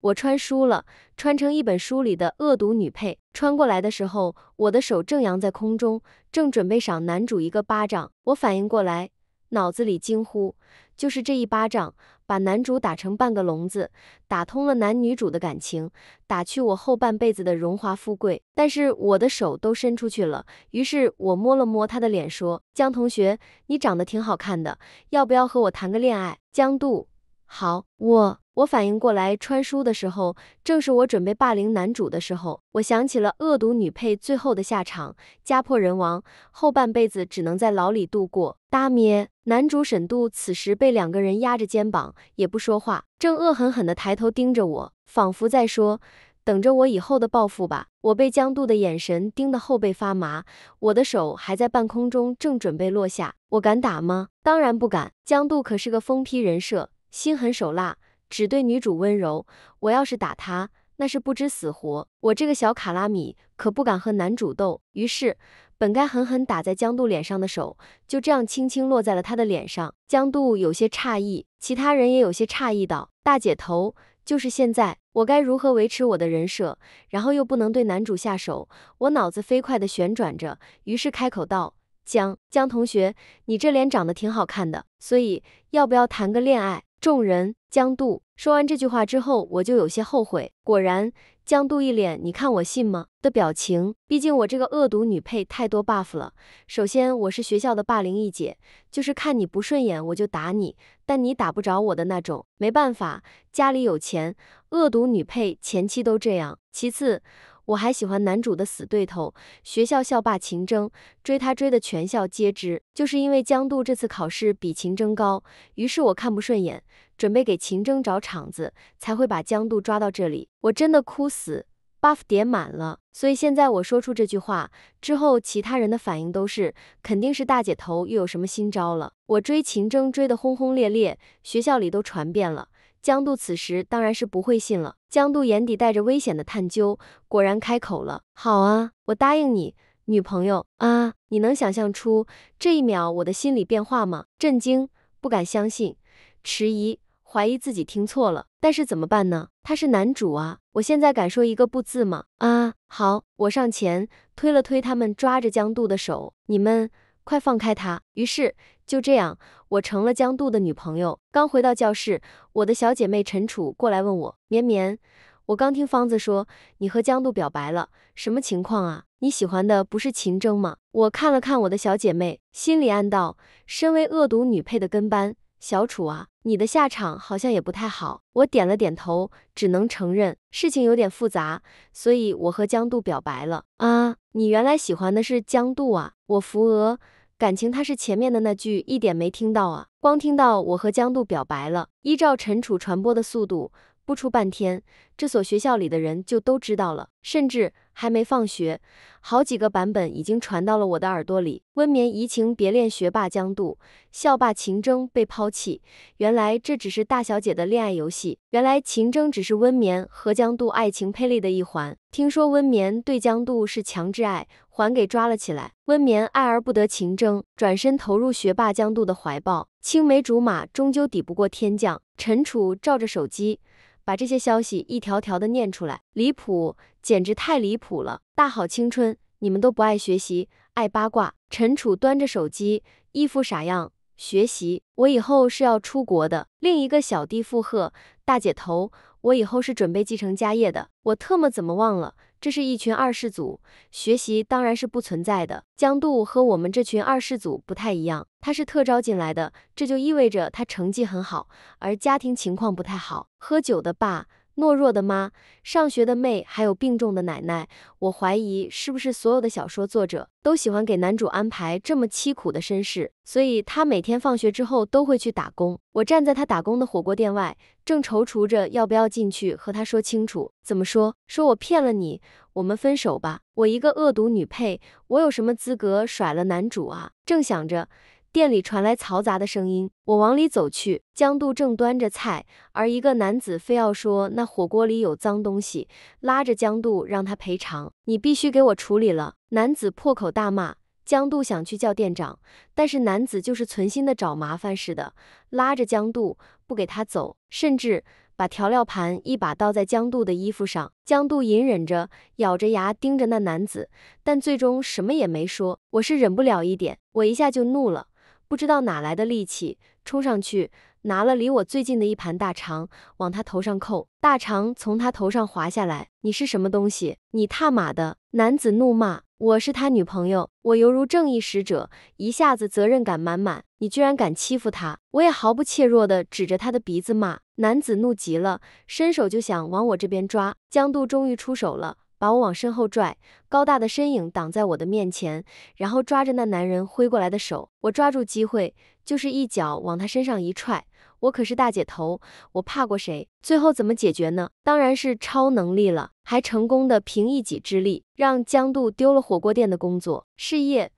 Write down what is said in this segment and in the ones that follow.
我穿书了，穿成一本书里的恶毒女配。穿过来的时候，我的手正扬在空中，正准备赏男主一个巴掌。我反应过来，脑子里惊呼：就是这一巴掌，把男主打成半个聋子，打通了男女主的感情，打去我后半辈子的荣华富贵。但是我的手都伸出去了，于是我摸了摸他的脸，说：“江同学，你长得挺好看的，要不要和我谈个恋爱？”江渡，好，我。我反应过来穿书的时候，正是我准备霸凌男主的时候。我想起了恶毒女配最后的下场，家破人亡，后半辈子只能在牢里度过。大咩，男主沈渡此时被两个人压着肩膀，也不说话，正恶狠狠地抬头盯着我，仿佛在说等着我以后的报复吧。我被江渡的眼神盯得后背发麻，我的手还在半空中，正准备落下。我敢打吗？当然不敢。江渡可是个疯批人设，心狠手辣。只对女主温柔，我要是打他，那是不知死活。我这个小卡拉米可不敢和男主斗。于是，本该狠狠打在江渡脸上的手，就这样轻轻落在了他的脸上。江渡有些诧异，其他人也有些诧异道：“大姐头，就是现在，我该如何维持我的人设，然后又不能对男主下手？”我脑子飞快地旋转着，于是开口道：“江江同学，你这脸长得挺好看的，所以要不要谈个恋爱？”众人江渡说完这句话之后，我就有些后悔。果然，江渡一脸“你看我信吗？”的表情。毕竟我这个恶毒女配太多 buff 了。首先，我是学校的霸凌一姐，就是看你不顺眼我就打你，但你打不着我的那种。没办法，家里有钱，恶毒女配前期都这样。其次，我还喜欢男主的死对头，学校校霸秦峥，追他追的全校皆知，就是因为江渡这次考试比秦峥高，于是我看不顺眼，准备给秦峥找场子，才会把江渡抓到这里。我真的哭死，buff 点满了，所以现在我说出这句话之后，其他人的反应都是肯定是大姐头又有什么新招了。我追秦峥追得轰轰烈烈，学校里都传遍了。江渡此时当然是不会信了。江渡眼底带着危险的探究，果然开口了：“好啊，我答应你，女朋友啊，你能想象出这一秒我的心理变化吗？震惊，不敢相信，迟疑，怀疑自己听错了。但是怎么办呢？他是男主啊，我现在敢说一个不字吗？啊，好，我上前推了推他们，抓着江渡的手，你们。”快放开他！于是就这样，我成了江渡的女朋友。刚回到教室，我的小姐妹陈楚过来问我：“绵绵，我刚听方子说你和江渡表白了，什么情况啊？你喜欢的不是秦征吗？”我看了看我的小姐妹，心里暗道：身为恶毒女配的跟班小楚啊，你的下场好像也不太好。我点了点头，只能承认事情有点复杂，所以我和江渡表白了啊！你原来喜欢的是江渡啊？我扶额。感情他是前面的那句一点没听到啊，光听到我和江渡表白了。依照陈楚传播的速度，不出半天，这所学校里的人就都知道了。甚至还没放学，好几个版本已经传到了我的耳朵里。温眠移情别恋学霸江渡，校霸秦征被抛弃。原来这只是大小姐的恋爱游戏。原来秦征只是温眠和江渡爱情配类的一环。听说温眠对江渡是强制爱。还给抓了起来。温眠爱而不得，情争，转身投入学霸江渡的怀抱。青梅竹马终究抵不过天降。陈楚照着手机，把这些消息一条条的念出来。离谱，简直太离谱了！大好青春，你们都不爱学习，爱八卦。陈楚端着手机，一副傻样。学习，我以后是要出国的。另一个小弟附和，大姐头，我以后是准备继承家业的。我特么怎么忘了？这是一群二世祖，学习当然是不存在的。江渡和我们这群二世祖不太一样，他是特招进来的，这就意味着他成绩很好，而家庭情况不太好，喝酒的爸。懦弱的妈，上学的妹，还有病重的奶奶，我怀疑是不是所有的小说作者都喜欢给男主安排这么凄苦的身世，所以他每天放学之后都会去打工。我站在他打工的火锅店外，正踌躇着要不要进去和他说清楚，怎么说？说我骗了你，我们分手吧。我一个恶毒女配，我有什么资格甩了男主啊？正想着。店里传来嘈杂的声音，我往里走去。江渡正端着菜，而一个男子非要说那火锅里有脏东西，拉着江渡让他赔偿。你必须给我处理了！男子破口大骂。江渡想去叫店长，但是男子就是存心的找麻烦似的，拉着江渡不给他走，甚至把调料盘一把倒在江渡的衣服上。江渡隐忍着，咬着牙盯着那男子，但最终什么也没说。我是忍不了一点，我一下就怒了。不知道哪来的力气，冲上去拿了离我最近的一盘大肠，往他头上扣。大肠从他头上滑下来。你是什么东西？你踏马的！男子怒骂。我是他女朋友，我犹如正义使者，一下子责任感满满。你居然敢欺负他！我也毫不怯弱的指着他的鼻子骂。男子怒极了，伸手就想往我这边抓。江渡终于出手了。把我往身后拽，高大的身影挡在我的面前，然后抓着那男人挥过来的手，我抓住机会，就是一脚往他身上一踹。我可是大姐头，我怕过谁？最后怎么解决呢？当然是超能力了，还成功的凭一己之力让江渡丢了火锅店的工作事业。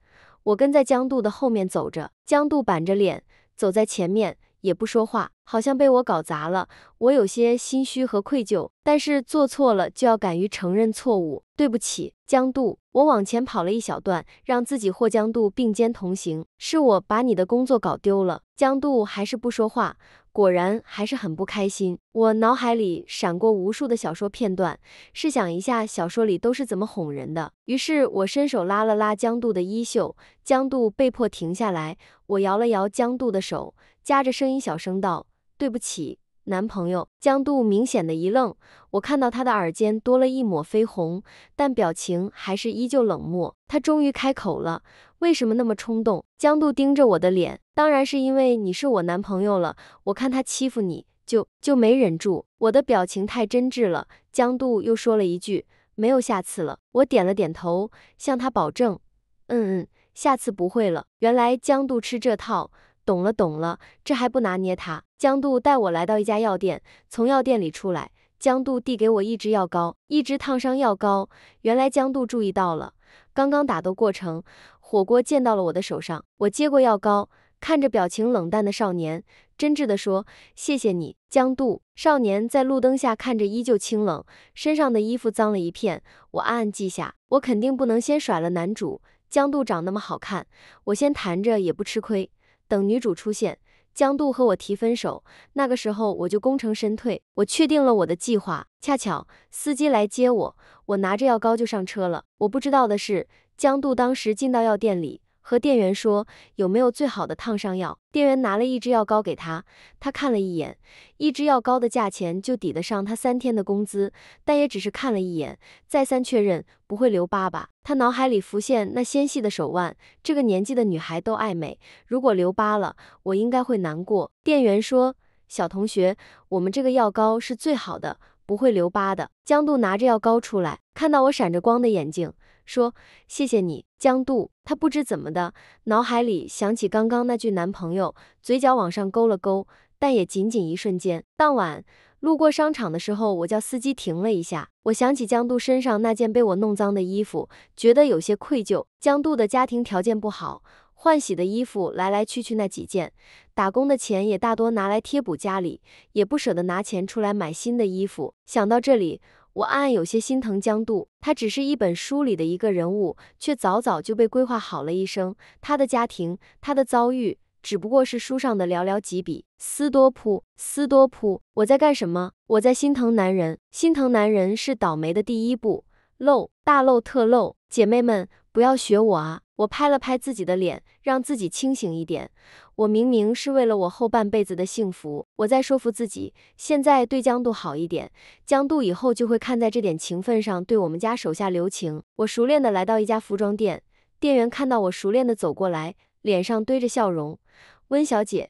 我跟在江渡的后面走着，江渡板着脸走在前面。也不说话，好像被我搞砸了。我有些心虚和愧疚，但是做错了就要敢于承认错误。对不起，江渡。我往前跑了一小段，让自己或江渡并肩同行。是我把你的工作搞丢了。江渡还是不说话，果然还是很不开心。我脑海里闪过无数的小说片段，试想一下小说里都是怎么哄人的。于是我伸手拉了拉江渡的衣袖，江渡被迫停下来。我摇了摇江渡的手。夹着声音小声道：“对不起，男朋友。”江渡明显的一愣，我看到他的耳尖多了一抹绯红，但表情还是依旧冷漠。他终于开口了：“为什么那么冲动？”江渡盯着我的脸，当然是因为你是我男朋友了。我看他欺负你，就就没忍住。我的表情太真挚了，江渡又说了一句：“没有下次了。”我点了点头，向他保证：“嗯嗯，下次不会了。”原来江渡吃这套。懂了，懂了，这还不拿捏他？江渡带我来到一家药店，从药店里出来，江渡递给我一支药膏，一支烫伤药膏。原来江渡注意到了刚刚打斗过程，火锅溅到了我的手上。我接过药膏，看着表情冷淡的少年，真挚地说：“谢谢你，江渡。”少年在路灯下看着依旧清冷，身上的衣服脏了一片。我暗暗记下，我肯定不能先甩了男主。江渡长那么好看，我先谈着也不吃亏。等女主出现，江渡和我提分手，那个时候我就功成身退。我确定了我的计划，恰巧司机来接我，我拿着药膏就上车了。我不知道的是，江渡当时进到药店里。和店员说有没有最好的烫伤药，店员拿了一支药膏给他，他看了一眼，一支药膏的价钱就抵得上他三天的工资，但也只是看了一眼，再三确认不会留疤吧。他脑海里浮现那纤细的手腕，这个年纪的女孩都爱美，如果留疤了，我应该会难过。店员说，小同学，我们这个药膏是最好的。不会留疤的。江渡拿着药膏出来，看到我闪着光的眼睛，说：“谢谢你，江渡。”他不知怎么的，脑海里想起刚刚那句男朋友，嘴角往上勾了勾，但也仅仅一瞬间。当晚路过商场的时候，我叫司机停了一下，我想起江渡身上那件被我弄脏的衣服，觉得有些愧疚。江渡的家庭条件不好。换洗的衣服来来去去那几件，打工的钱也大多拿来贴补家里，也不舍得拿钱出来买新的衣服。想到这里，我暗暗有些心疼江渡。他只是一本书里的一个人物，却早早就被规划好了一生。他的家庭，他的遭遇，只不过是书上的寥寥几笔。斯多普，斯多普，我在干什么？我在心疼男人，心疼男人是倒霉的第一步。漏，大漏特漏，姐妹们，不要学我啊！我拍了拍自己的脸，让自己清醒一点。我明明是为了我后半辈子的幸福，我在说服自己。现在对江渡好一点，江渡以后就会看在这点情分上，对我们家手下留情。我熟练的来到一家服装店，店员看到我熟练的走过来，脸上堆着笑容。温小姐。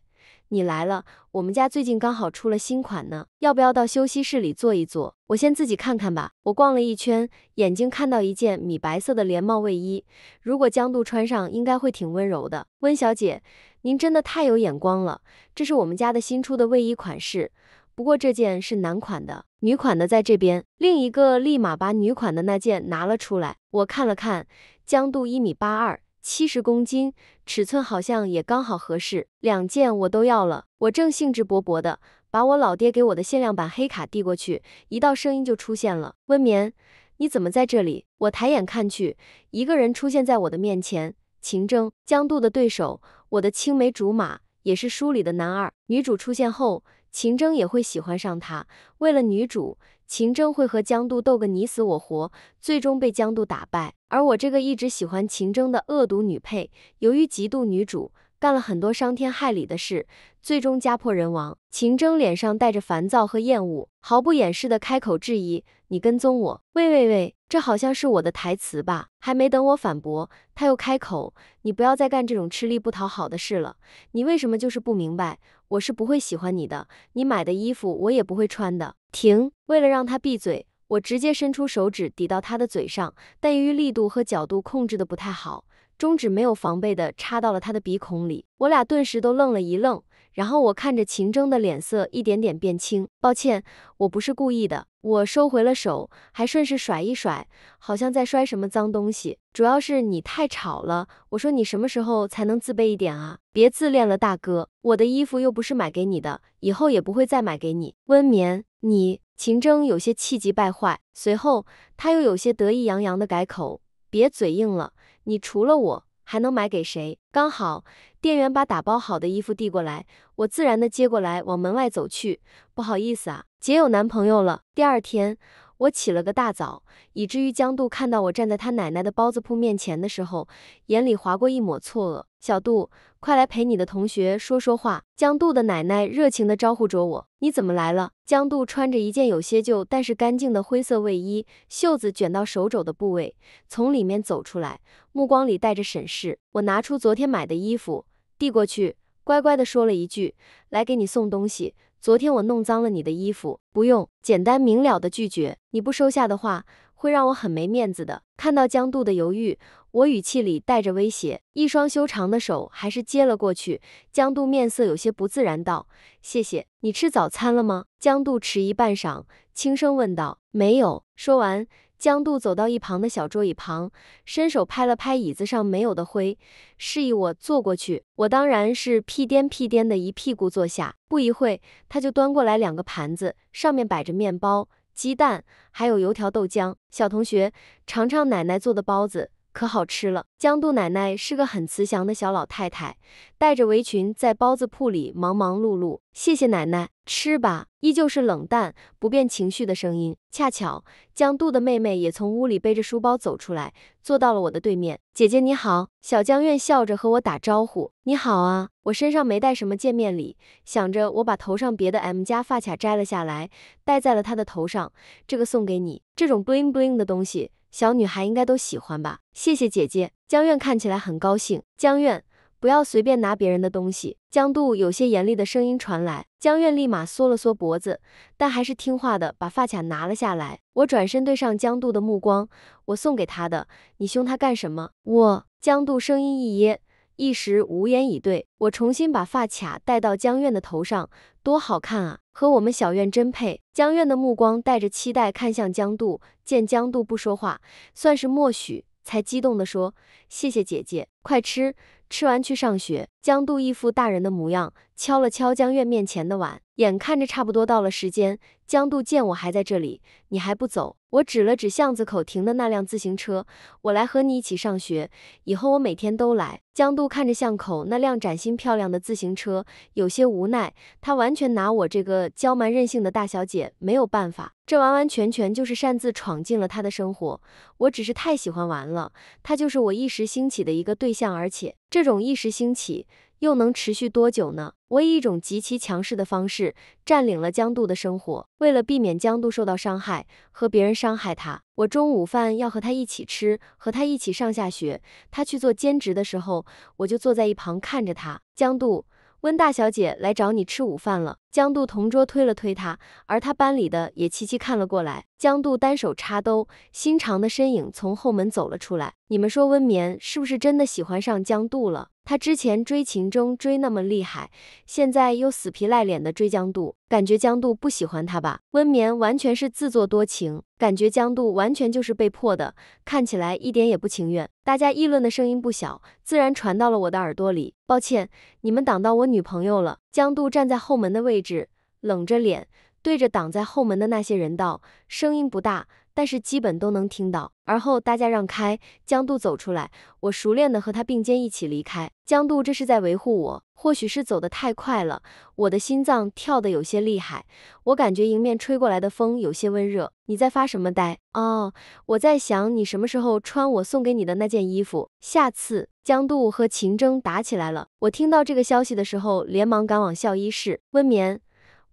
你来了，我们家最近刚好出了新款呢，要不要到休息室里坐一坐？我先自己看看吧。我逛了一圈，眼睛看到一件米白色的连帽卫衣，如果江渡穿上，应该会挺温柔的。温小姐，您真的太有眼光了，这是我们家的新出的卫衣款式，不过这件是男款的，女款的在这边。另一个立马把女款的那件拿了出来，我看了看，江渡一米八二。七十公斤，尺寸好像也刚好合适，两件我都要了。我正兴致勃勃的把我老爹给我的限量版黑卡递过去，一道声音就出现了：“温眠，你怎么在这里？”我抬眼看去，一个人出现在我的面前。秦征，江渡的对手，我的青梅竹马，也是书里的男二。女主出现后，秦征也会喜欢上她。为了女主，秦征会和江渡斗个你死我活，最终被江渡打败。而我这个一直喜欢秦峥的恶毒女配，由于嫉妒女主，干了很多伤天害理的事，最终家破人亡。秦峥脸上带着烦躁和厌恶，毫不掩饰的开口质疑：“你跟踪我？喂喂喂，这好像是我的台词吧？”还没等我反驳，他又开口：“你不要再干这种吃力不讨好的事了。你为什么就是不明白，我是不会喜欢你的？你买的衣服我也不会穿的。”停，为了让他闭嘴。我直接伸出手指抵到他的嘴上，但由于力度和角度控制的不太好，中指没有防备的插到了他的鼻孔里。我俩顿时都愣了一愣，然后我看着秦征的脸色一点点变青。抱歉，我不是故意的。我收回了手，还顺势甩一甩，好像在摔什么脏东西。主要是你太吵了。我说你什么时候才能自卑一点啊？别自恋了，大哥，我的衣服又不是买给你的，以后也不会再买给你。温眠，你。秦征有些气急败坏，随后他又有些得意洋洋的改口：“别嘴硬了，你除了我还能买给谁？”刚好，店员把打包好的衣服递过来，我自然的接过来，往门外走去。不好意思啊，姐有男朋友了。第二天。我起了个大早，以至于江渡看到我站在他奶奶的包子铺面前的时候，眼里划过一抹错愕。小杜，快来陪你的同学说说话。江渡的奶奶热情地招呼着我：“你怎么来了？”江渡穿着一件有些旧但是干净的灰色卫衣，袖子卷到手肘的部位，从里面走出来，目光里带着审视。我拿出昨天买的衣服，递过去，乖乖地说了一句：“来给你送东西。”昨天我弄脏了你的衣服，不用简单明了的拒绝。你不收下的话，会让我很没面子的。看到江渡的犹豫，我语气里带着威胁，一双修长的手还是接了过去。江渡面色有些不自然，道：“谢谢。你吃早餐了吗？”江渡迟疑半晌，轻声问道：“没有。”说完。江渡走到一旁的小桌椅旁，伸手拍了拍椅子上没有的灰，示意我坐过去。我当然是屁颠屁颠的一屁股坐下。不一会他就端过来两个盘子，上面摆着面包、鸡蛋，还有油条、豆浆。小同学，尝尝奶奶做的包子。可好吃了！江渡奶奶是个很慈祥的小老太太，戴着围裙在包子铺里忙忙碌碌。谢谢奶奶，吃吧。依旧是冷淡、不变情绪的声音。恰巧江渡的妹妹也从屋里背着书包走出来，坐到了我的对面。姐姐你好，小江院笑着和我打招呼。你好啊，我身上没带什么见面礼，想着我把头上别的 M 家发卡摘了下来，戴在了她的头上。这个送给你，这种 bling bling 的东西。小女孩应该都喜欢吧，谢谢姐姐。江苑看起来很高兴。江苑，不要随便拿别人的东西。江渡有些严厉的声音传来，江苑立马缩了缩脖子，但还是听话的把发卡拿了下来。我转身对上江渡的目光，我送给他的，你凶他干什么？我。江渡声音一噎，一时无言以对。我重新把发卡戴到江苑的头上，多好看啊！和我们小院真配。江院的目光带着期待看向江渡，见江渡不说话，算是默许，才激动地说：“谢谢姐姐。”快吃，吃完去上学。江渡一副大人的模样，敲了敲江月面前的碗，眼看着差不多到了时间。江渡见我还在这里，你还不走？我指了指巷子口停的那辆自行车，我来和你一起上学，以后我每天都来。江渡看着巷口那辆崭新漂亮的自行车，有些无奈。他完全拿我这个娇蛮任性的大小姐没有办法，这完完全全就是擅自闯进了他的生活。我只是太喜欢玩了，他就是我一时兴起的一个对。对象，而且这种一时兴起又能持续多久呢？我以一种极其强势的方式占领了江渡的生活。为了避免江渡受到伤害和别人伤害他，我中午饭要和他一起吃，和他一起上下学。他去做兼职的时候，我就坐在一旁看着他。江渡，温大小姐来找你吃午饭了。江渡同桌推了推他，而他班里的也齐齐看了过来。江渡单手插兜，心长的身影从后门走了出来。你们说温眠是不是真的喜欢上江渡了？他之前追秦钟追那么厉害，现在又死皮赖脸的追江渡，感觉江渡不喜欢他吧？温眠完全是自作多情，感觉江渡完全就是被迫的，看起来一点也不情愿。大家议论的声音不小，自然传到了我的耳朵里。抱歉，你们挡到我女朋友了。江渡站在后门的位置，冷着脸对着挡在后门的那些人道，声音不大，但是基本都能听到。而后大家让开，江渡走出来，我熟练的和他并肩一起离开。江渡这是在维护我，或许是走得太快了，我的心脏跳得有些厉害。我感觉迎面吹过来的风有些温热。你在发什么呆？哦，我在想你什么时候穿我送给你的那件衣服。下次。江渡和秦征打起来了。我听到这个消息的时候，连忙赶往校医室。温眠，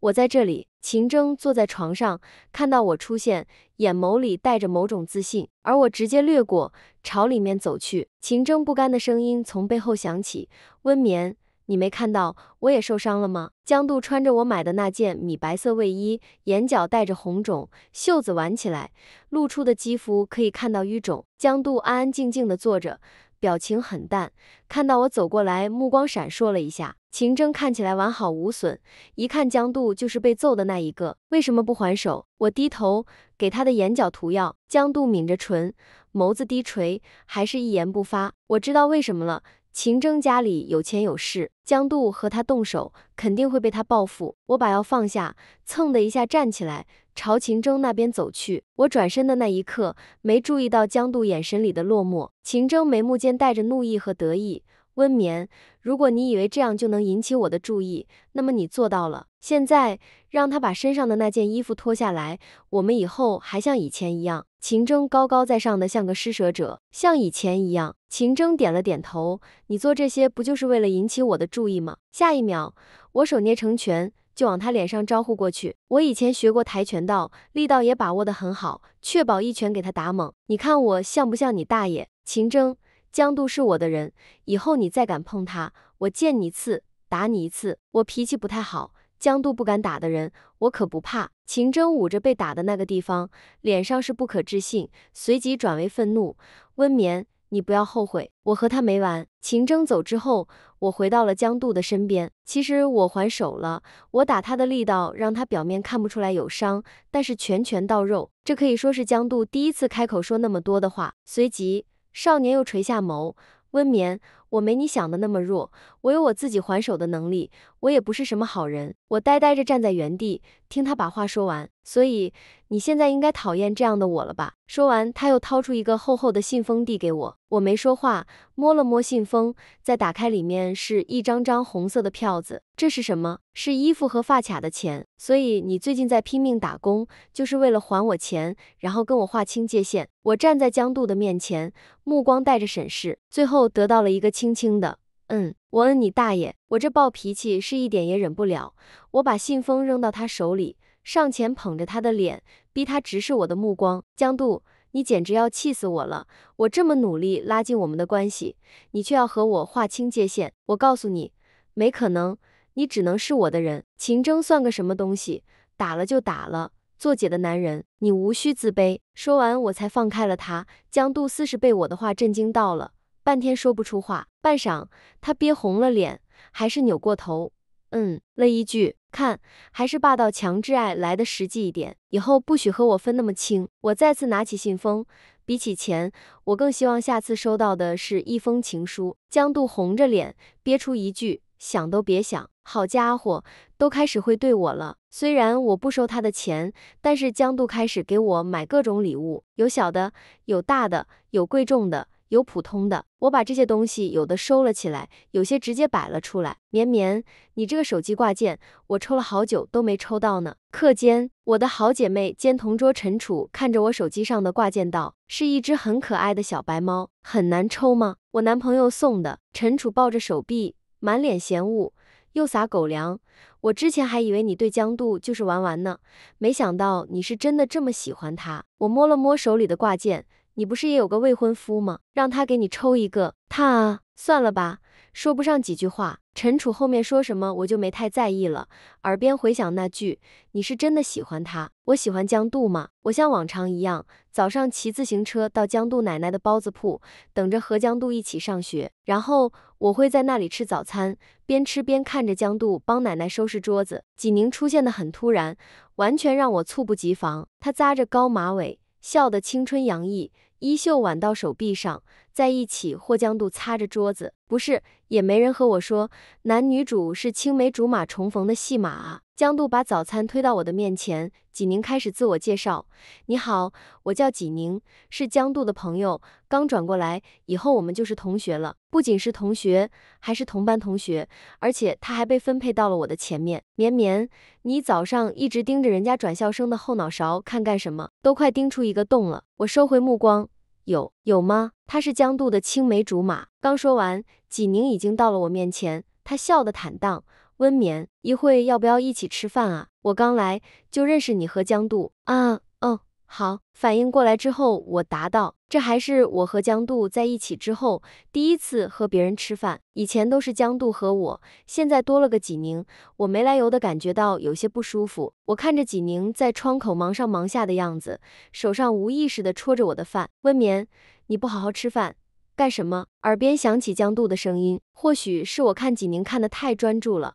我在这里。秦征坐在床上，看到我出现，眼眸里带着某种自信。而我直接掠过，朝里面走去。秦征不甘的声音从背后响起：“温眠，你没看到我也受伤了吗？”江渡穿着我买的那件米白色卫衣，眼角带着红肿，袖子挽起来，露出的肌肤可以看到淤肿。江渡安安静静地坐着。表情很淡，看到我走过来，目光闪烁了一下。秦峥看起来完好无损，一看江渡就是被揍的那一个，为什么不还手？我低头给他的眼角涂药，江渡抿着唇，眸子低垂，还是一言不发。我知道为什么了，秦峥家里有钱有势，江渡和他动手，肯定会被他报复。我把药放下，蹭的一下站起来。朝秦征那边走去，我转身的那一刻，没注意到江渡眼神里的落寞。秦征眉目间带着怒意和得意。温眠，如果你以为这样就能引起我的注意，那么你做到了。现在，让他把身上的那件衣服脱下来。我们以后还像以前一样。秦征高高在上的像个施舍者，像以前一样。秦征点了点头。你做这些不就是为了引起我的注意吗？下一秒，我手捏成拳。就往他脸上招呼过去。我以前学过跆拳道，力道也把握得很好，确保一拳给他打懵。你看我像不像你大爷？秦峥，江都是我的人，以后你再敢碰他，我见你一次打你一次。我脾气不太好，江都不敢打的人，我可不怕。秦峥捂着被打的那个地方，脸上是不可置信，随即转为愤怒。温眠。你不要后悔，我和他没完。秦峥走之后，我回到了江渡的身边。其实我还手了，我打他的力道让他表面看不出来有伤，但是拳拳到肉。这可以说是江渡第一次开口说那么多的话。随即，少年又垂下眸，温眠，我没你想的那么弱，我有我自己还手的能力。我也不是什么好人。我呆呆着站在原地，听他把话说完。所以你现在应该讨厌这样的我了吧？说完，他又掏出一个厚厚的信封递给我。我没说话，摸了摸信封，再打开，里面是一张张红色的票子。这是什么？是衣服和发卡的钱。所以你最近在拼命打工，就是为了还我钱，然后跟我划清界限。我站在江渡的面前，目光带着审视，最后得到了一个轻轻的嗯。我嗯你大爷！我这暴脾气是一点也忍不了。我把信封扔到他手里。上前捧着他的脸，逼他直视我的目光。江渡，你简直要气死我了！我这么努力拉近我们的关系，你却要和我划清界限。我告诉你，没可能，你只能是我的人。秦铮算个什么东西？打了就打了，做姐的男人，你无需自卑。说完，我才放开了他。江渡似是被我的话震惊到了，半天说不出话。半晌，他憋红了脸，还是扭过头，嗯了一句。看，还是霸道强制爱来的实际一点。以后不许和我分那么清。我再次拿起信封，比起钱，我更希望下次收到的是一封情书。江渡红着脸憋出一句：“想都别想。”好家伙，都开始会对我了。虽然我不收他的钱，但是江渡开始给我买各种礼物，有小的，有大的，有贵重的。有普通的，我把这些东西有的收了起来，有些直接摆了出来。绵绵，你这个手机挂件，我抽了好久都没抽到呢。课间，我的好姐妹兼同桌陈楚看着我手机上的挂件道，是一只很可爱的小白猫，很难抽吗？我男朋友送的。陈楚抱着手臂，满脸嫌恶，又撒狗粮。我之前还以为你对江渡就是玩玩呢，没想到你是真的这么喜欢他。我摸了摸手里的挂件。你不是也有个未婚夫吗？让他给你抽一个。他算了吧，说不上几句话。陈楚后面说什么我就没太在意了。耳边回想那句，你是真的喜欢他？我喜欢江渡吗？我像往常一样，早上骑自行车到江渡奶奶的包子铺，等着和江渡一起上学，然后我会在那里吃早餐，边吃边看着江渡帮奶奶收拾桌子。济宁出现的很突然，完全让我猝不及防。他扎着高马尾，笑得青春洋溢。衣袖挽到手臂上。在一起，霍江渡擦着桌子，不是，也没人和我说男女主是青梅竹马重逢的戏码啊。江渡把早餐推到我的面前，济宁开始自我介绍。你好，我叫济宁，是江渡的朋友，刚转过来，以后我们就是同学了。不仅是同学，还是同班同学，而且他还被分配到了我的前面。绵绵，你早上一直盯着人家转校生的后脑勺看干什么？都快盯出一个洞了。我收回目光。有有吗？他是江渡的青梅竹马。刚说完，济宁已经到了我面前，他笑得坦荡。温眠，一会要不要一起吃饭啊？我刚来就认识你和江渡啊？哦，好。反应过来之后，我答道。这还是我和江渡在一起之后第一次和别人吃饭，以前都是江渡和我，现在多了个济宁，我没来由的感觉到有些不舒服。我看着济宁在窗口忙上忙下的样子，手上无意识地戳着我的饭。温眠，你不好好吃饭干什么？耳边响起江渡的声音，或许是我看济宁看得太专注了。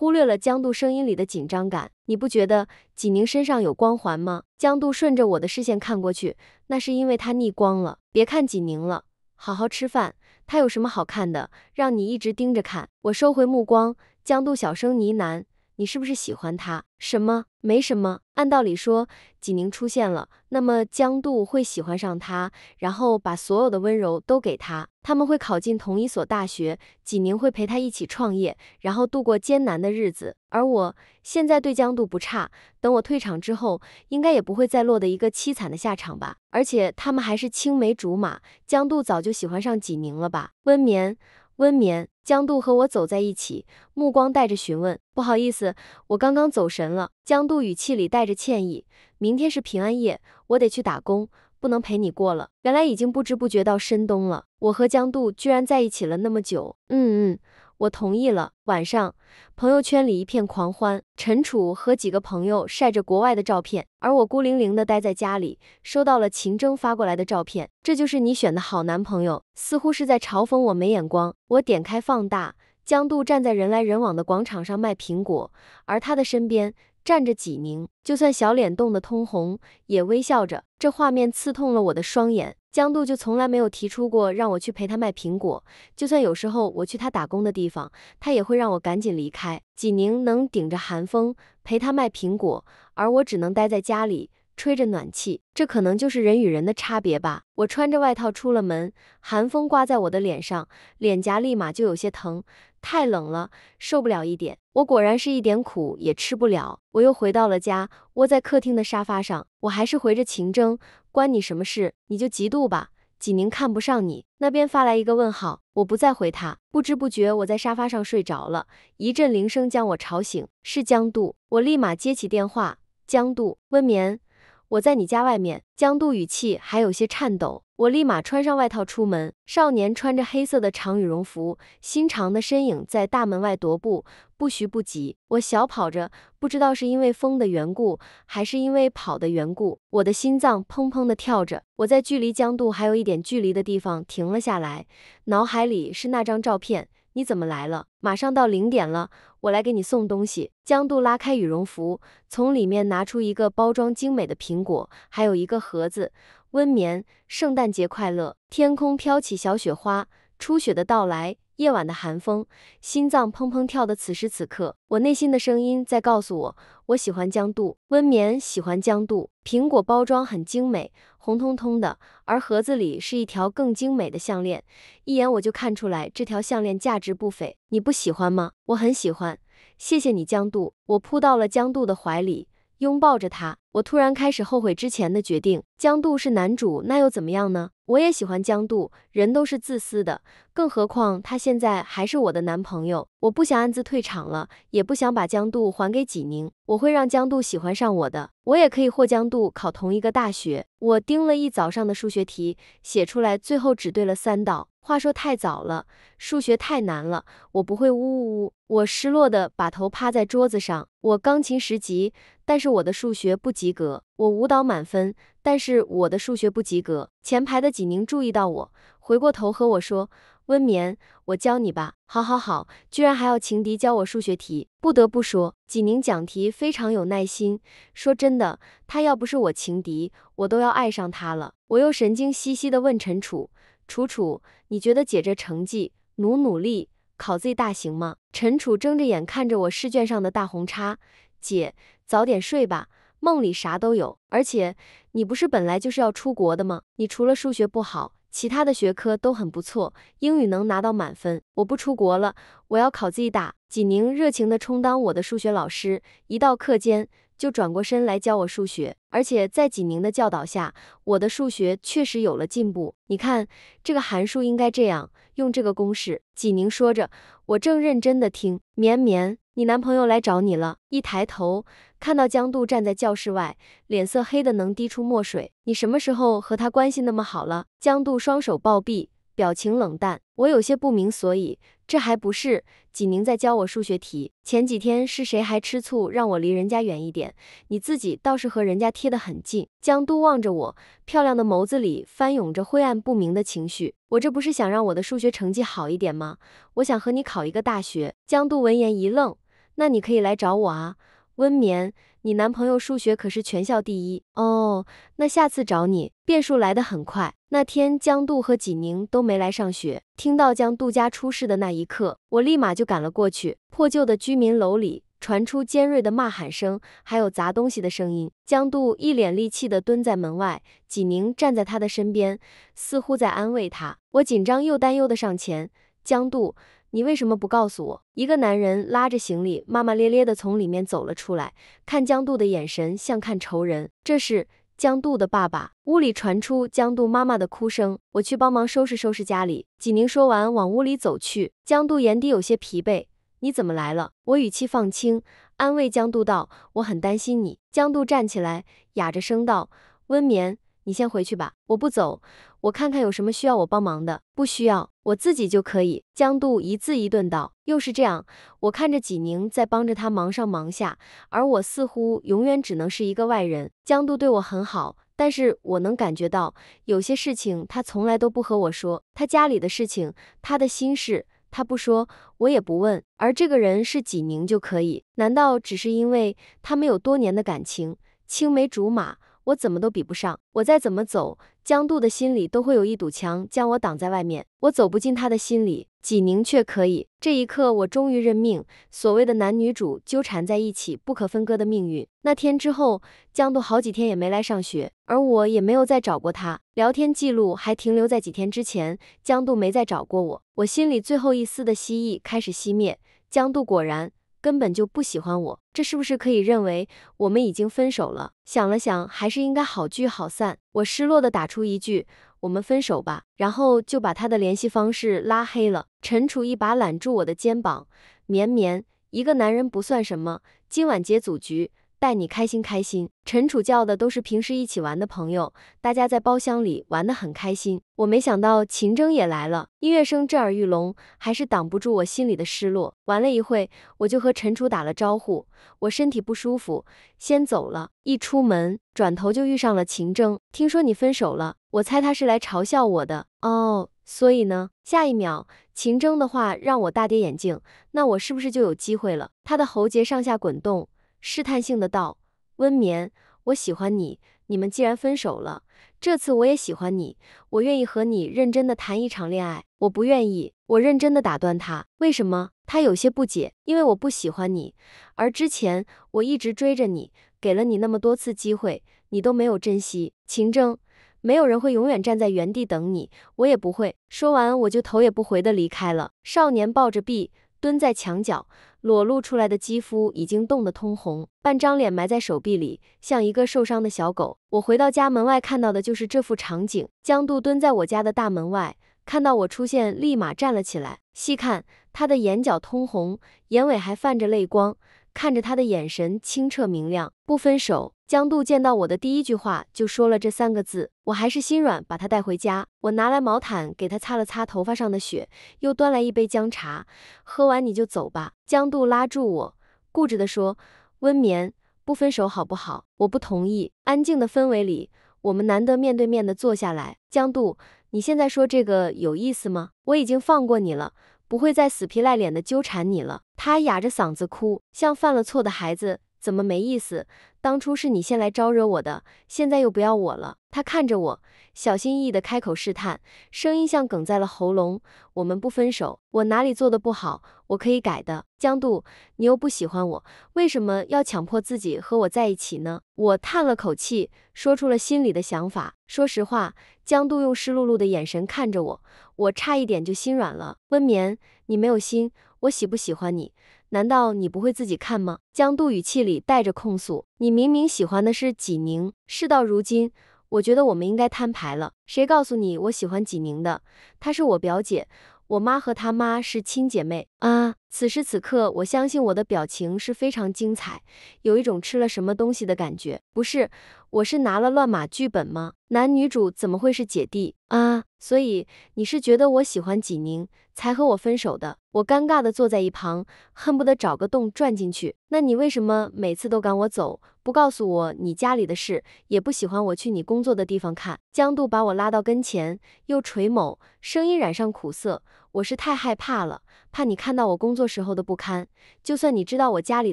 忽略了江渡声音里的紧张感，你不觉得济宁身上有光环吗？江渡顺着我的视线看过去，那是因为他逆光了。别看济宁了，好好吃饭。他有什么好看的，让你一直盯着看？我收回目光，江渡小声呢喃。你是不是喜欢他？什么？没什么。按道理说，济宁出现了，那么江渡会喜欢上他，然后把所有的温柔都给他。他们会考进同一所大学，济宁会陪他一起创业，然后度过艰难的日子。而我现在对江渡不差，等我退场之后，应该也不会再落得一个凄惨的下场吧。而且他们还是青梅竹马，江渡早就喜欢上济宁了吧？温眠。温眠，江渡和我走在一起，目光带着询问。不好意思，我刚刚走神了。江渡语气里带着歉意。明天是平安夜，我得去打工，不能陪你过了。原来已经不知不觉到深冬了，我和江渡居然在一起了那么久。嗯嗯。我同意了。晚上，朋友圈里一片狂欢，陈楚和几个朋友晒着国外的照片，而我孤零零的待在家里，收到了秦征发过来的照片。这就是你选的好男朋友？似乎是在嘲讽我没眼光。我点开放大，江渡站在人来人往的广场上卖苹果，而他的身边站着几宁，就算小脸冻得通红，也微笑着。这画面刺痛了我的双眼。江渡就从来没有提出过让我去陪他卖苹果，就算有时候我去他打工的地方，他也会让我赶紧离开。济宁能顶着寒风陪他卖苹果，而我只能待在家里吹着暖气，这可能就是人与人的差别吧。我穿着外套出了门，寒风刮在我的脸上，脸颊立马就有些疼。太冷了，受不了一点。我果然是一点苦也吃不了。我又回到了家，窝在客厅的沙发上，我还是回着秦征，关你什么事？你就嫉妒吧。济宁看不上你，那边发来一个问号，我不再回他。不知不觉我在沙发上睡着了，一阵铃声将我吵醒，是江渡，我立马接起电话。江渡，温眠，我在你家外面。江渡语气还有些颤抖。我立马穿上外套出门。少年穿着黑色的长羽绒服，新长的身影在大门外踱步，不徐不急。我小跑着，不知道是因为风的缘故，还是因为跑的缘故，我的心脏砰砰地跳着。我在距离江渡还有一点距离的地方停了下来，脑海里是那张照片。你怎么来了？马上到零点了，我来给你送东西。江渡拉开羽绒服，从里面拿出一个包装精美的苹果，还有一个盒子。温眠，圣诞节快乐！天空飘起小雪花，初雪的到来，夜晚的寒风，心脏砰砰跳的，此时此刻，我内心的声音在告诉我，我喜欢江渡，温眠喜欢江渡，苹果包装很精美，红彤彤的，而盒子里是一条更精美的项链，一眼我就看出来这条项链价值不菲，你不喜欢吗？我很喜欢，谢谢你江渡，我扑到了江渡的怀里，拥抱着他。我突然开始后悔之前的决定。江渡是男主，那又怎么样呢？我也喜欢江渡，人都是自私的，更何况他现在还是我的男朋友。我不想暗自退场了，也不想把江渡还给济宁。我会让江渡喜欢上我的，我也可以和江渡考同一个大学。我盯了一早上的数学题，写出来最后只对了三道。话说太早了，数学太难了，我不会。呜呜呜！我失落的把头趴在桌子上。我钢琴十级，但是我的数学不及。及格，我舞蹈满分，但是我的数学不及格。前排的济宁注意到我，回过头和我说：“温眠，我教你吧。”好好好，居然还要情敌教我数学题，不得不说，济宁讲题非常有耐心。说真的，他要不是我情敌，我都要爱上他了。我又神经兮兮的问陈楚楚楚：“你觉得姐这成绩，努努力考最大行吗？”陈楚睁着眼看着我试卷上的大红叉，姐早点睡吧。梦里啥都有，而且你不是本来就是要出国的吗？你除了数学不好，其他的学科都很不错，英语能拿到满分。我不出国了，我要考自己打。济宁热情地充当我的数学老师，一到课间。就转过身来教我数学，而且在济宁的教导下，我的数学确实有了进步。你看，这个函数应该这样，用这个公式。济宁说着，我正认真地听。绵绵，你男朋友来找你了。一抬头，看到江渡站在教室外，脸色黑的能滴出墨水。你什么时候和他关系那么好了？江渡双手抱臂。表情冷淡，我有些不明所以。这还不是济宁在教我数学题。前几天是谁还吃醋让我离人家远一点？你自己倒是和人家贴得很近。江都望着我，漂亮的眸子里翻涌着灰暗不明的情绪。我这不是想让我的数学成绩好一点吗？我想和你考一个大学。江都闻言一愣，那你可以来找我啊，温眠。你男朋友数学可是全校第一哦，那下次找你。变数来得很快，那天江渡和济宁都没来上学。听到江渡家出事的那一刻，我立马就赶了过去。破旧的居民楼里传出尖锐的骂喊声，还有砸东西的声音。江渡一脸戾气地蹲在门外，济宁站在他的身边，似乎在安慰他。我紧张又担忧地上前，江渡。你为什么不告诉我？一个男人拉着行李，骂骂咧咧地从里面走了出来，看江渡的眼神像看仇人。这是江渡的爸爸。屋里传出江渡妈妈的哭声，我去帮忙收拾收拾家里。济宁说完，往屋里走去。江渡眼底有些疲惫，你怎么来了？我语气放轻，安慰江渡道：“我很担心你。”江渡站起来，哑着声道：“温眠。”你先回去吧，我不走，我看看有什么需要我帮忙的。不需要，我自己就可以。江渡一字一顿道：“又是这样，我看着济宁在帮着他忙上忙下，而我似乎永远只能是一个外人。江渡对我很好，但是我能感觉到，有些事情他从来都不和我说。他家里的事情，他的心事，他不说，我也不问。而这个人是济宁就可以？难道只是因为他们有多年的感情，青梅竹马？”我怎么都比不上，我再怎么走，江渡的心里都会有一堵墙将我挡在外面，我走不进他的心里。济宁却可以，这一刻我终于认命。所谓的男女主纠缠在一起，不可分割的命运。那天之后，江渡好几天也没来上学，而我也没有再找过他，聊天记录还停留在几天之前。江渡没再找过我，我心里最后一丝的希翼开始熄灭。江渡果然。根本就不喜欢我，这是不是可以认为我们已经分手了？想了想，还是应该好聚好散。我失落的打出一句“我们分手吧”，然后就把他的联系方式拉黑了。陈楚一把揽住我的肩膀，绵绵，一个男人不算什么，今晚接组局。带你开心开心。陈楚叫的都是平时一起玩的朋友，大家在包厢里玩得很开心。我没想到秦征也来了，音乐声震耳欲聋，还是挡不住我心里的失落。玩了一会，我就和陈楚打了招呼，我身体不舒服，先走了。一出门，转头就遇上了秦征。听说你分手了，我猜他是来嘲笑我的。哦，所以呢？下一秒，秦征的话让我大跌眼镜。那我是不是就有机会了？他的喉结上下滚动。试探性的道：“温眠，我喜欢你。你们既然分手了，这次我也喜欢你，我愿意和你认真的谈一场恋爱。”我不愿意，我认真的打断他。为什么？他有些不解。因为我不喜欢你，而之前我一直追着你，给了你那么多次机会，你都没有珍惜。秦铮，没有人会永远站在原地等你，我也不会。说完，我就头也不回的离开了。少年抱着臂。蹲在墙角，裸露出来的肌肤已经冻得通红，半张脸埋在手臂里，像一个受伤的小狗。我回到家门外看到的就是这幅场景。江渡蹲在我家的大门外，看到我出现，立马站了起来。细看他的眼角通红，眼尾还泛着泪光，看着他的眼神清澈明亮。不分手。江渡见到我的第一句话就说了这三个字，我还是心软，把他带回家。我拿来毛毯给他擦了擦头发上的血，又端来一杯姜茶，喝完你就走吧。江渡拉住我，固执地说：“温眠，不分手好不好？”我不同意。安静的氛围里，我们难得面对面的坐下来。江渡，你现在说这个有意思吗？我已经放过你了，不会再死皮赖脸的纠缠你了。他哑着嗓子哭，像犯了错的孩子，怎么没意思？当初是你先来招惹我的，现在又不要我了。他看着我，小心翼翼地开口试探，声音像哽在了喉咙。我们不分手，我哪里做的不好？我可以改的。江渡，你又不喜欢我，为什么要强迫自己和我在一起呢？我叹了口气，说出了心里的想法。说实话，江渡用湿漉漉的眼神看着我，我差一点就心软了。温眠，你没有心，我喜不喜欢你？难道你不会自己看吗？江渡语气里带着控诉，你明明喜欢的是济宁。事到如今，我觉得我们应该摊牌了。谁告诉你我喜欢济宁的？她是我表姐，我妈和她妈是亲姐妹啊。此时此刻，我相信我的表情是非常精彩，有一种吃了什么东西的感觉。不是。我是拿了乱码剧本吗？男女主怎么会是姐弟啊？所以你是觉得我喜欢济宁才和我分手的？我尴尬的坐在一旁，恨不得找个洞钻进去。那你为什么每次都赶我走，不告诉我你家里的事，也不喜欢我去你工作的地方看？江渡把我拉到跟前，又垂眸，声音染上苦涩。我是太害怕了，怕你看到我工作时候的不堪。就算你知道我家里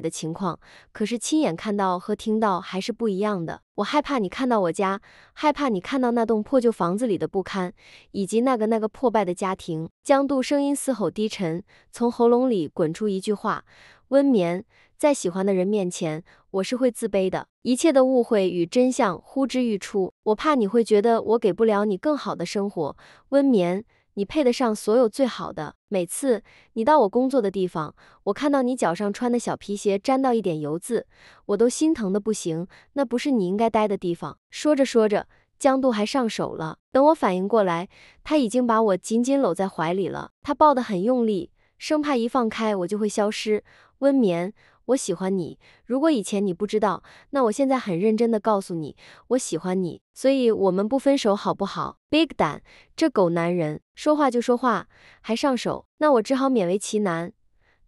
的情况，可是亲眼看到和听到还是不一样的。我害怕你看到我家，害怕你看到那栋破旧房子里的不堪，以及那个那个破败的家庭。江渡声音嘶吼低沉，从喉咙里滚出一句话：“温眠，在喜欢的人面前，我是会自卑的。一切的误会与真相呼之欲出，我怕你会觉得我给不了你更好的生活。”温眠。你配得上所有最好的。每次你到我工作的地方，我看到你脚上穿的小皮鞋沾到一点油渍，我都心疼的不行。那不是你应该待的地方。说着说着，江渡还上手了。等我反应过来，他已经把我紧紧搂在怀里了。他抱得很用力，生怕一放开我就会消失。温眠。我喜欢你。如果以前你不知道，那我现在很认真的告诉你，我喜欢你。所以，我们不分手，好不好？Big 胆，这狗男人说话就说话，还上手，那我只好勉为其难。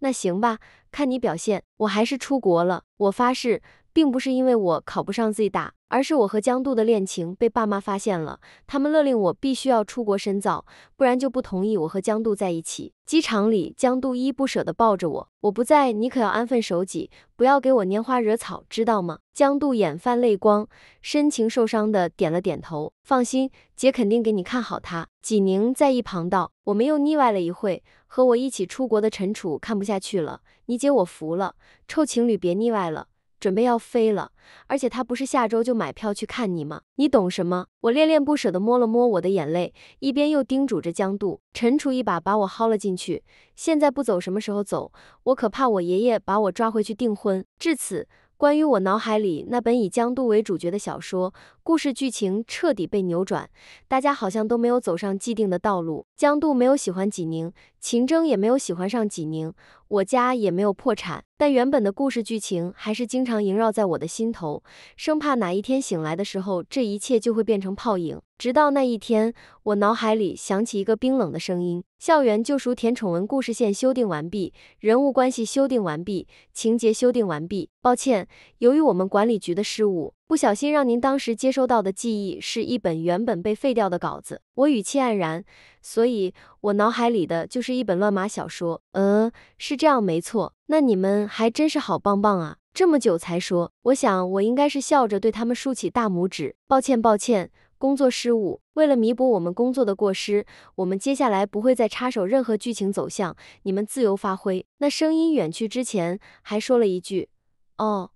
那行吧，看你表现，我还是出国了。我发誓。并不是因为我考不上最大，而是我和江渡的恋情被爸妈发现了，他们勒令我必须要出国深造，不然就不同意我和江渡在一起。机场里，江渡依不舍的抱着我，我不在，你可要安分守己，不要给我拈花惹草，知道吗？江渡眼泛泪光，深情受伤的点了点头。放心，姐肯定给你看好他。济宁在一旁道，我们又腻歪了一会。和我一起出国的陈楚看不下去了，你姐我服了，臭情侣别腻歪了。准备要飞了，而且他不是下周就买票去看你吗？你懂什么？我恋恋不舍地摸了摸我的眼泪，一边又叮嘱着江渡。陈楚一把把我薅了进去。现在不走，什么时候走？我可怕我爷爷把我抓回去订婚。至此，关于我脑海里那本以江渡为主角的小说，故事剧情彻底被扭转。大家好像都没有走上既定的道路。江渡没有喜欢济宁。秦峥也没有喜欢上济宁，我家也没有破产，但原本的故事剧情还是经常萦绕在我的心头，生怕哪一天醒来的时候，这一切就会变成泡影。直到那一天，我脑海里响起一个冰冷的声音：“校园救赎甜宠文故事线修订完毕，人物关系修订完毕，情节修订完毕。抱歉，由于我们管理局的失误。”不小心让您当时接收到的记忆是一本原本被废掉的稿子，我语气黯然，所以我脑海里的就是一本乱码小说。嗯，是这样，没错。那你们还真是好棒棒啊，这么久才说。我想我应该是笑着对他们竖起大拇指。抱歉，抱歉，工作失误。为了弥补我们工作的过失，我们接下来不会再插手任何剧情走向，你们自由发挥。那声音远去之前还说了一句：“哦。”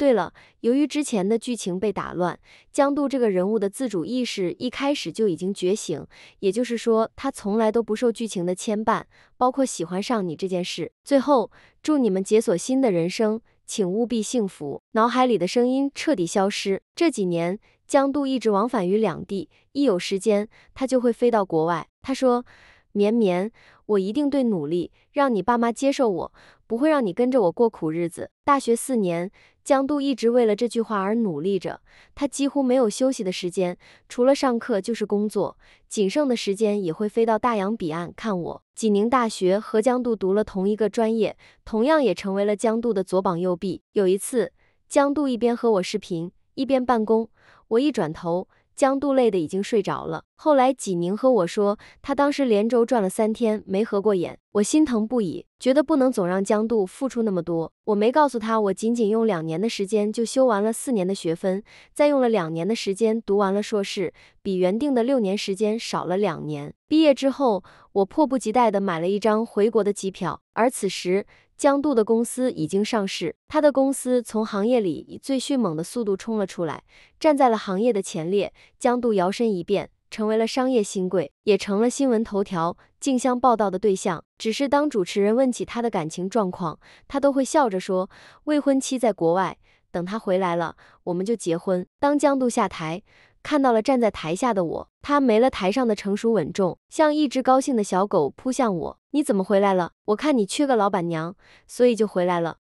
对了，由于之前的剧情被打乱，江渡这个人物的自主意识一开始就已经觉醒，也就是说，他从来都不受剧情的牵绊，包括喜欢上你这件事。最后，祝你们解锁新的人生，请务必幸福。脑海里的声音彻底消失。这几年，江渡一直往返于两地，一有时间，他就会飞到国外。他说：“绵绵，我一定对努力，让你爸妈接受我。”不会让你跟着我过苦日子。大学四年，江渡一直为了这句话而努力着，他几乎没有休息的时间，除了上课就是工作，仅剩的时间也会飞到大洋彼岸看我。济宁大学和江渡读了同一个专业，同样也成为了江渡的左膀右臂。有一次，江渡一边和我视频，一边办公，我一转头。江渡累得已经睡着了。后来济宁和我说，他当时连轴转了三天没合过眼，我心疼不已，觉得不能总让江渡付出那么多。我没告诉他，我仅仅用两年的时间就修完了四年的学分，再用了两年的时间读完了硕士，比原定的六年时间少了两年。毕业之后，我迫不及待地买了一张回国的机票。而此时，江渡的公司已经上市，他的公司从行业里以最迅猛的速度冲了出来，站在了行业的前列。江渡摇身一变，成为了商业新贵，也成了新闻头条竞相报道的对象。只是当主持人问起他的感情状况，他都会笑着说：“未婚妻在国外，等他回来了，我们就结婚。”当江渡下台。看到了站在台下的我，他没了台上的成熟稳重，像一只高兴的小狗扑向我。你怎么回来了？我看你缺个老板娘，所以就回来了。